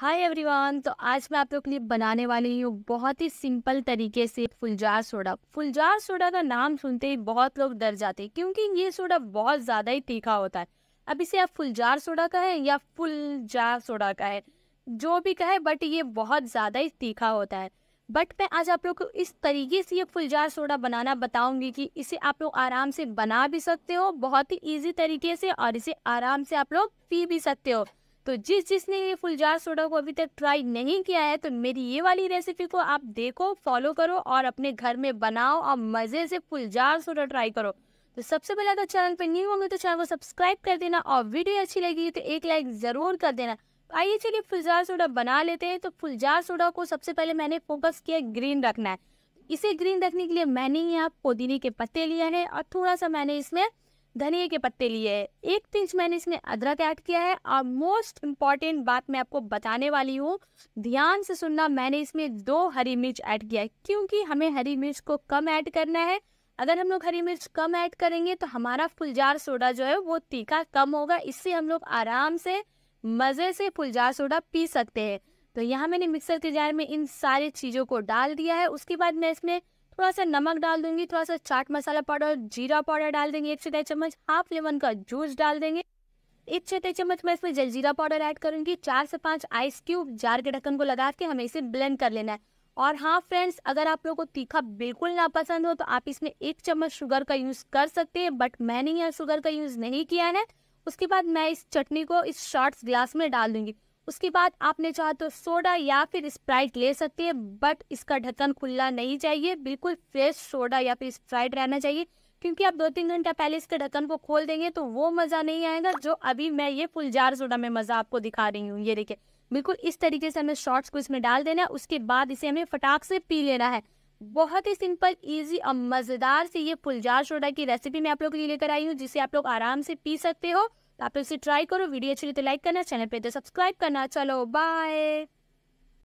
hi everyone तो आज मैं आप लोग के लिए बनाने वाली हूँ बहुत ही सिंपल तरीके से फुलजार सोडा फुलजार सोडा का नाम सुनते ही बहुत लोग डर जाते हैं क्योंकि ये सोडा बहुत ज़्यादा ही तीखा होता है अब इसे आप फुलजार सोडा का है या फुलजार सोडा का है जो भी कहे बट ये बहुत ज़्यादा ही तीखा होता है बट मैं आज आप लोग को इस तरीके से ये फुलजार सोडा बनाना बताऊंगी कि इसे आप लोग आराम से बना भी सकते हो बहुत ही ईजी तरीके से और इसे आराम से आप लोग पी भी सकते हो तो जिस जिसने ये फुलजार सोडा को अभी तक ट्राई नहीं किया है तो मेरी ये वाली रेसिपी को आप देखो फॉलो करो और अपने घर में बनाओ और मज़े से फुलजार सोडा ट्राई करो तो सबसे पहले तो चैनल पर न्यू होंगे तो चैनल को सब्सक्राइब कर देना और वीडियो अच्छी लगी तो एक लाइक ज़रूर कर देना आइए चलिए फुलजार सोडा बना लेते हैं तो फुलजार सोडा को सबसे पहले मैंने फोकस किया ग्रीन रखना है इसे ग्रीन रखने के लिए मैंने यहाँ पुदीने के पत्ते लिए हैं और थोड़ा सा मैंने इसमें धनिया के पत्ते लिए है एक पिंच मैंने इसमें अदरक ऐड किया है और मोस्ट इम्पॉर्टेंट बात मैं आपको बताने वाली हूँ ध्यान से सुनना मैंने इसमें दो हरी मिर्च ऐड किया है क्योंकि हमें हरी मिर्च को कम ऐड करना है अगर हम लोग हरी मिर्च कम ऐड करेंगे तो हमारा फुलजार सोडा जो है वो तीखा कम होगा इससे हम लोग आराम से मज़े से फुलजार सोडा पी सकते हैं तो यहाँ मैंने मिक्सर के जार में इन सारी चीज़ों को डाल दिया है उसके बाद मैं इसमें थोड़ा सा नमक डाल दूंगी थोड़ा सा चाट मसाला पाउडर जीरा पाउडर डाल देंगे एक छोटे चम्मच हाफ लेमन का जूस डाल देंगे एक छोटे चम्मच मैं इसमें जलजीरा पाउडर ऐड करूंगी चार से पाँच आइस क्यूब जार के ढक्कन को लगा के हमें इसे ब्लेंड कर लेना है और हाँ फ्रेंड्स अगर आप लोगों को तीखा बिल्कुल ना पसंद हो तो आप इसमें एक चम्मच शुगर का यूज़ कर सकते हैं बट मैंने यहाँ शुगर का यूज़ नहीं किया है उसके बाद मैं इस चटनी को इस शॉर्ट्स ग्लास में डाल दूंगी उसके बाद आपने चाहा तो सोडा या फिर स्प्राइट ले सकते हैं बट इसका ढक्कन खुलना नहीं चाहिए बिल्कुल फ्रेश सोडा या फिर स्प्राइट रहना चाहिए क्योंकि आप दो तीन घंटा पहले इसके ढक्कन को खोल देंगे तो वो मज़ा नहीं आएगा जो अभी मैं ये फुल जार सोडा में मज़ा आपको दिखा रही हूँ ये देखिए बिल्कुल इस तरीके से हमें शॉर्ट्स को इसमें डाल देना है उसके बाद इसे हमें फटाक से पी लेना है बहुत ही सिंपल इजी और मज़ेदार से ये फुलजार सोडा की रेसिपी मैं आप लोग के लिए लेकर आई हूँ जिसे आप लोग आराम से पी सकते हो तो आप इसे ट्राई करो वीडियो अच्छी लगी तो लाइक करना चैनल पे तो सब्सक्राइब करना चलो बाय